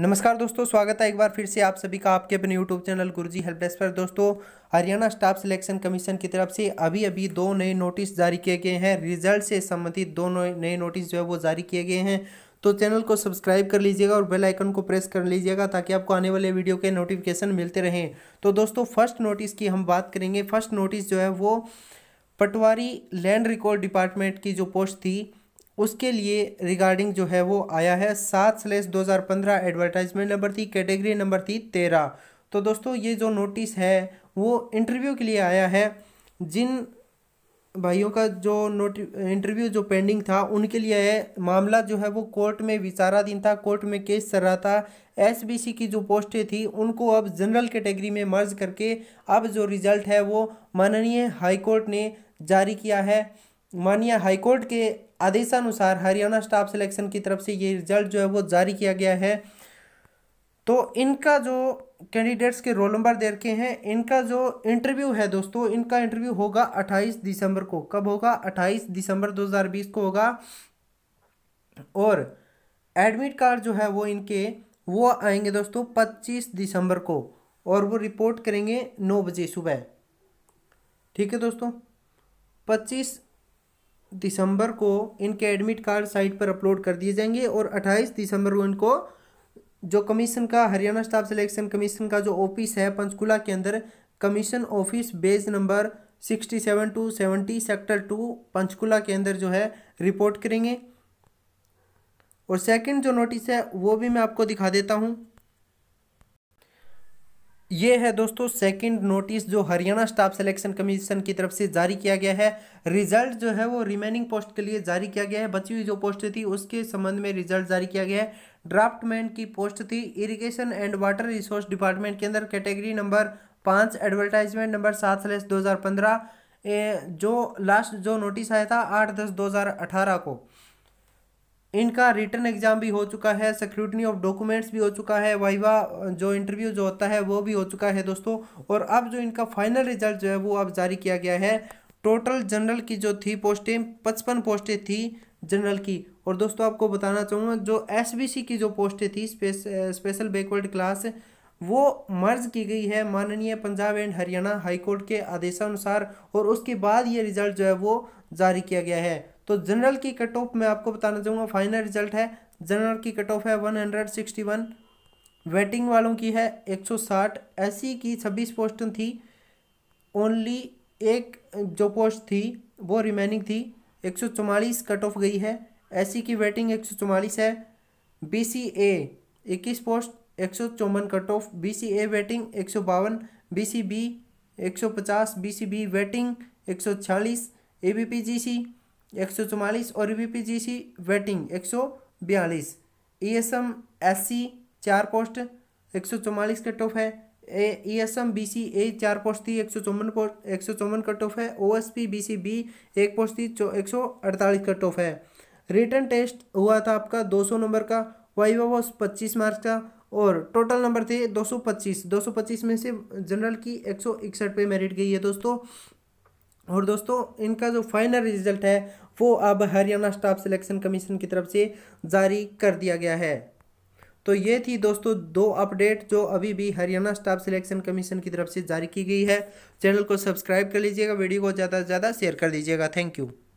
नमस्कार दोस्तों स्वागत है एक बार फिर से आप सभी का आपके अपने YouTube channel Guruji help desk पर दोस्तों हरियाणा स्टाफ सिलेक्शन कमीशन की तरफ से अभी अभी दो नए नोटिस जारी किए गए हैं रिजल्ट से संबंधित दो नए नोटिस जो है वो जारी किए गए हैं तो चैनल को सब्सक्राइब कर लीजिएगा और बेल आइकन को प्रेस कर लीजिएगा ताकि आपको आने वाले वीडियो के नोटिफिकेशन मिलते रहें तो दोस्तों फर्स्ट नोटिस की हम बात करेंगे फर्स्ट नोटिस जो है वो पटवारी लैंड रिकॉर्ड डिपार्टमेंट की जो पोस्ट थी उसके लिए रिगार्डिंग जो है वो आया है सात स्लेस दो हज़ार पंद्रह एडवर्टाइजमेंट नंबर थी कैटेगरी नंबर थी तेरह तो दोस्तों ये जो नोटिस है वो इंटरव्यू के लिए आया है जिन भाइयों का जो नोट इंटरव्यू जो पेंडिंग था उनके लिए है मामला जो है वो कोर्ट में विचाराधीन था कोर्ट में केस चल रहा था एसबीसी की जो पोस्टें थी उनको अब जनरल कैटेगरी में मर्ज करके अब जो रिजल्ट है वो माननीय हाईकोर्ट ने जारी किया है माननीय हाईकोर्ट के आदेशानुसार हरियाणा स्टाफ सिलेक्शन की तरफ से ये रिजल्ट जो है वो जारी किया गया है तो इनका जो कैंडिडेट्स के रोल नंबर दे रखे हैं इनका जो इंटरव्यू है दोस्तों इनका इंटरव्यू होगा 28 दिसंबर को कब होगा 28 दिसंबर 2020 को होगा और एडमिट कार्ड जो है वो इनके वो आएंगे दोस्तों 25 दिसंबर को और वो रिपोर्ट करेंगे नौ बजे सुबह ठीक है दोस्तों दिसंबर को इनके एडमिट कार्ड साइट पर अपलोड कर दिए जाएंगे और 28 दिसंबर को इनको जो कमीशन का हरियाणा स्टाफ सिलेक्शन कमीशन का जो ऑफिस है पंचकुला के अंदर commission office bays number sixty seven to seventy sector two Panchkula के अंदर जो है रिपोर्ट करेंगे और सेकंड जो नोटिस है वो भी मैं आपको दिखा देता हूँ ये है दोस्तों सेकंड नोटिस जो हरियाणा स्टाफ सिलेक्शन कमीशन की तरफ से जारी किया गया है रिजल्ट जो है वो रिमेनिंग पोस्ट के लिए जारी किया गया है बची हुई जो पोस्ट थी उसके संबंध में रिजल्ट जारी किया गया है ड्राफ्टमैन की पोस्ट थी irrigation and water resource department के अंदर कैटेगरी नंबर पाँच एडवर्टाइजमेंट नंबर सात स्लेस दो हज़ार पंद्रह जो लास्ट जो नोटिस आया था आठ दस दो हज़ार अठारह को इनका रिटर्न एग्जाम भी हो चुका है सिक्योरिटी ऑफ डॉक्यूमेंट्स भी हो चुका है वाइवा जो इंटरव्यू जो होता है वो भी हो चुका है दोस्तों और अब जो इनका फाइनल रिजल्ट जो है वो अब जारी किया गया है टोटल जनरल की जो थी पोस्टें पचपन पोस्टें थी जनरल की और दोस्तों आपको बताना चाहूँगा जो एस की जो पोस्टें थी स्पेशल बैकवर्ड क्लास वो मर्ज की गई है माननीय पंजाब एंड हरियाणा हाईकोर्ट के आदेशानुसार और उसके बाद ये रिजल्ट जो है वो जारी किया गया है तो जनरल की कट ऑफ मैं आपको बताना चाहूँगा फाइनल रिजल्ट है जनरल की कट ऑफ है one hundred sixty one waiting वालों की है एक सौ साठ एससी की छब्बीस पोस्ट थी ओनली एक जो पोस्ट थी वो रिमेनिंग थी एक सौ चौवालीस कट ऑफ गई है एससी की वेटिंग एक सौ चौवालीस है बी सी ए इक्कीस पोस्ट एक सौ चौवन cut off B C A waiting एक सौ बावन बी सी बी एक सौ पचास बी सी बी वेटिंग एक सौ छियालीस ए बी पी जी सी एक सौ चौवालीस और B P G C waiting एक सौ बयालीस E S M S C चार पोस्ट एक सौ चौवालीस कट ऑफ है E S M B C A e चार पोस्ट थी एक सौ चौवन पोस्ट एक सौ चौवन कट ऑफ है O S P B C B एक पोस्ट थी एक सौ अड़तालीस कट ऑफ है रिटर्न टेस्ट हुआ था आपका दो सौ नंबर का वा वॉस पच्चीस मार्क्स का और टोटल नंबर थे दो सौ पच्चीस दो सौ पच्चीस में से जनरल की एक सौ इकसठ पे मेरिट गई है दोस्तों और दोस्तों इनका जो फाइनल रिजल्ट है वो अब हरियाणा स्टाफ सिलेक्शन कमीशन की तरफ से जारी कर दिया गया है तो ये थी दोस्तों दो अपडेट जो अभी भी हरियाणा स्टाफ सिलेक्शन कमीशन की तरफ से जारी की गई है चैनल को सब्सक्राइब कर लीजिएगा वीडियो को ज़्यादा से ज़्यादा शेयर कर दीजिएगा थैंक यू